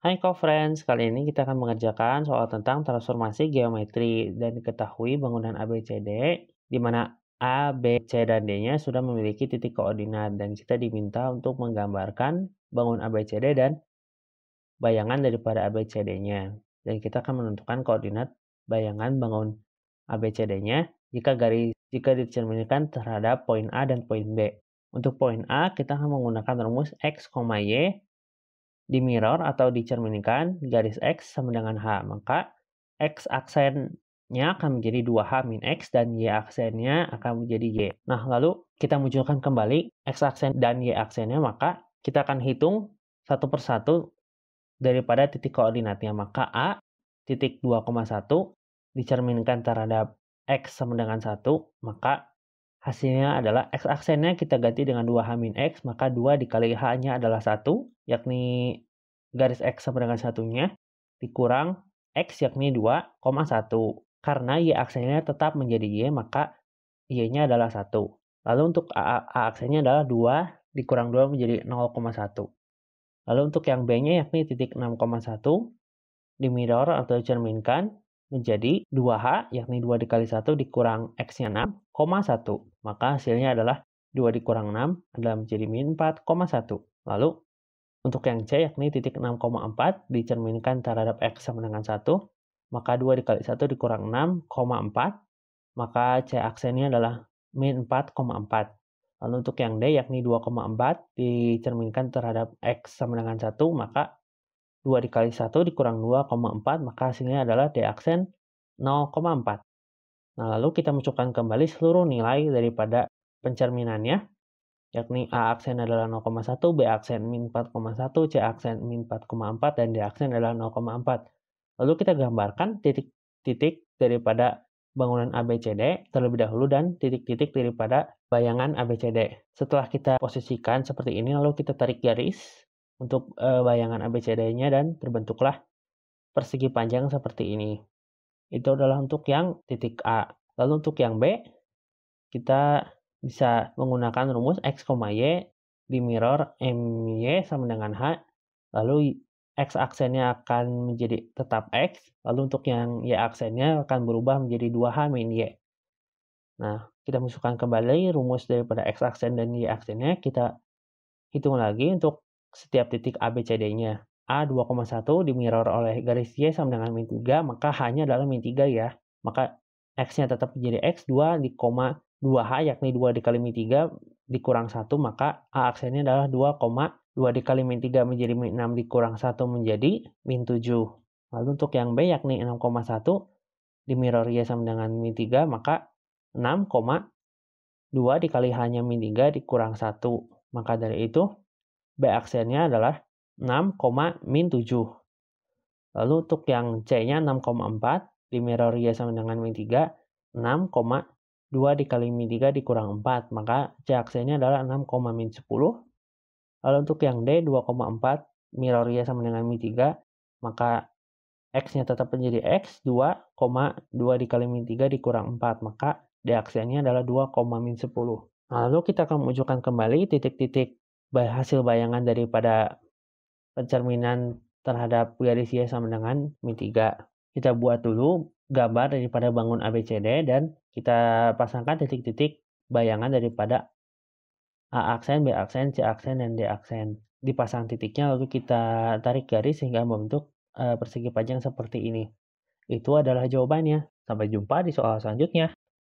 Hai kau friends kali ini kita akan mengerjakan soal tentang transformasi geometri dan diketahui bangunan ABCD di mana A, B, C, dan D-nya sudah memiliki titik koordinat dan kita diminta untuk menggambarkan bangun ABCD dan bayangan daripada ABCD-nya. Dan kita akan menentukan koordinat bayangan bangun ABCD-nya jika garis jika dicerminkan terhadap poin A dan poin B. Untuk poin A, kita akan menggunakan rumus X, Y di mirror atau dicerminkan garis X sama dengan H. Maka X aksennya akan menjadi 2H min X dan Y aksennya akan menjadi Y. Nah, lalu kita munculkan kembali X aksen dan Y aksennya, maka kita akan hitung satu persatu daripada titik koordinatnya. Maka A titik 2,1 dicerminkan terhadap X sama dengan 1, maka hasilnya adalah X aksennya kita ganti dengan 2H min X, maka 2 dikali H-nya adalah 1, yakni garis X sama dengan satunya dikurang X yakni 2,1. Karena Y aksennya tetap menjadi Y, maka Y-nya adalah 1. Lalu untuk A, A aksennya adalah 2 dikurang 2 menjadi 0,1. Lalu untuk yang B-nya yakni titik 6,1 dimirror atau cerminkan menjadi 2H yakni 2 dikali 1 dikurang X-nya 6,1. Maka hasilnya adalah 2 dikurang 6 adalah menjadi min 4,1. Lalu untuk yang C yakni titik 6,4 dicerminkan terhadap X sama dengan 1, maka 2 dikali 1 dikurang 6,4, maka C aksennya adalah min 4,4. Lalu untuk yang D yakni 2,4 dicerminkan terhadap X sama dengan 1, maka 2 dikali 1 dikurang 2,4, maka hasilnya adalah D aksen 0,4. Nah, lalu kita masukkan kembali seluruh nilai daripada pencerminannya yakni A aksen adalah 0,1, B aksen min 4,1, C aksen min 4,4, dan D aksen adalah 0,4. Lalu kita gambarkan titik-titik daripada bangunan ABCD terlebih dahulu dan titik-titik daripada bayangan ABCD. Setelah kita posisikan seperti ini, lalu kita tarik garis untuk eh, bayangan ABCD-nya dan terbentuklah persegi panjang seperti ini. Itu adalah untuk yang titik A. Lalu untuk yang B, kita bisa menggunakan rumus x, y di mirror my sama dengan h lalu x aksennya akan menjadi tetap x lalu untuk yang y aksennya akan berubah menjadi 2h min y. Nah, kita masukkan kembali rumus daripada x aksen dan y aksennya kita hitung lagi untuk setiap titik ABCD-nya. A 2,1 di mirror oleh garis Y sama dengan min 3, maka H-nya adalah min 3 ya. Maka X-nya tetap menjadi X2 di koma 2 h yakni 2 dikali min 3 dikurang 1 maka A aksennya adalah 2, 2 dikali min 3 menjadi min 6 dikurang 1 menjadi min 7. Lalu untuk yang B yakni 6,1 di mirror Y sama dengan min 3 maka 6, 2 dikali hanya min 3 dikurang 1. Maka dari itu B aksennya adalah 6, min 7. Lalu untuk yang C-nya 6,4 di mirror Y sama dengan min 3 6, 2 dikali min 3 dikurang 4, maka C aksennya adalah 6, min 10. Lalu untuk yang D 2,4, mirror mirrornya sama dengan min 3, maka X-nya tetap menjadi X, 2, 2 dikali min 3 dikurang 4, maka D aksennya adalah 2, min 10. Lalu kita akan menunjukkan kembali titik-titik hasil bayangan daripada pencerminan terhadap garis Y sama dengan min 3. Kita buat dulu gambar daripada bangun ABCD dan kita pasangkan titik-titik bayangan daripada A aksen, B aksen, C aksen, dan D aksen. Dipasang titiknya lalu kita tarik garis sehingga membentuk eh, persegi panjang seperti ini. Itu adalah jawabannya. Sampai jumpa di soal selanjutnya.